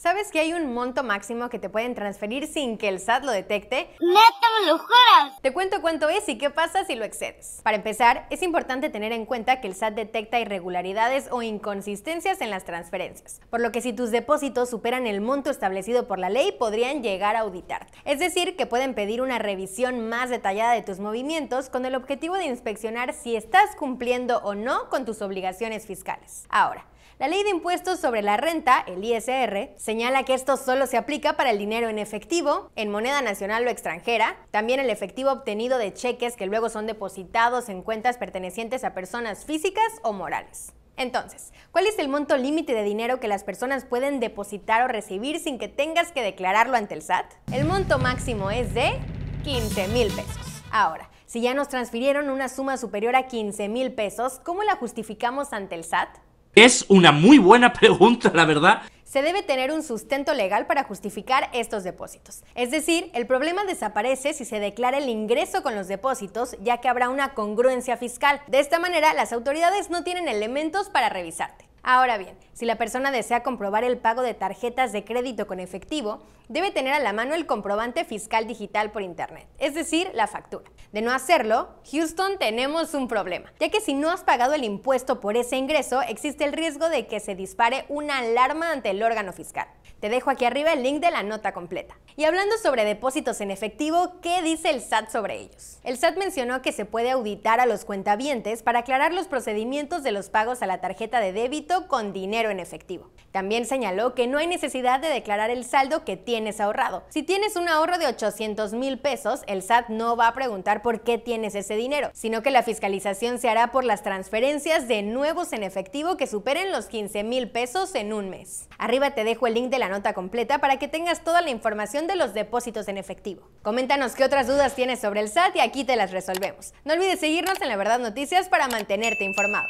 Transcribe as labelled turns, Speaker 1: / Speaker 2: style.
Speaker 1: ¿Sabes que hay un monto máximo que te pueden transferir sin que el SAT lo detecte? ¡Neta, me lo juras! Te cuento cuánto es y qué pasa si lo excedes. Para empezar, es importante tener en cuenta que el SAT detecta irregularidades o inconsistencias en las transferencias, por lo que si tus depósitos superan el monto establecido por la ley, podrían llegar a auditarte. Es decir, que pueden pedir una revisión más detallada de tus movimientos con el objetivo de inspeccionar si estás cumpliendo o no con tus obligaciones fiscales. Ahora, la ley de impuestos sobre la renta, el ISR, señala que esto solo se aplica para el dinero en efectivo, en moneda nacional o extranjera, también el efectivo obtenido de cheques que luego son depositados en cuentas pertenecientes a personas físicas o morales. Entonces, ¿cuál es el monto límite de dinero que las personas pueden depositar o recibir sin que tengas que declararlo ante el SAT? El monto máximo es de 15 mil pesos. Ahora, si ya nos transfirieron una suma superior a 15 mil pesos, ¿cómo la justificamos ante el SAT? Es una muy buena pregunta, la verdad se debe tener un sustento legal para justificar estos depósitos. Es decir, el problema desaparece si se declara el ingreso con los depósitos, ya que habrá una congruencia fiscal. De esta manera, las autoridades no tienen elementos para revisarte. Ahora bien, si la persona desea comprobar el pago de tarjetas de crédito con efectivo, debe tener a la mano el comprobante fiscal digital por Internet, es decir, la factura. De no hacerlo, Houston tenemos un problema, ya que si no has pagado el impuesto por ese ingreso, existe el riesgo de que se dispare una alarma ante el órgano fiscal. Te dejo aquí arriba el link de la nota completa. Y hablando sobre depósitos en efectivo, ¿qué dice el SAT sobre ellos? El SAT mencionó que se puede auditar a los cuentavientes para aclarar los procedimientos de los pagos a la tarjeta de débito con dinero en efectivo. También señaló que no hay necesidad de declarar el saldo que tienes ahorrado. Si tienes un ahorro de 800 mil pesos, el SAT no va a preguntar por qué tienes ese dinero, sino que la fiscalización se hará por las transferencias de nuevos en efectivo que superen los 15 mil pesos en un mes. Arriba te dejo el link de la nota completa para que tengas toda la información de los depósitos en efectivo. Coméntanos qué otras dudas tienes sobre el SAT y aquí te las resolvemos. No olvides seguirnos en La Verdad Noticias para mantenerte informado.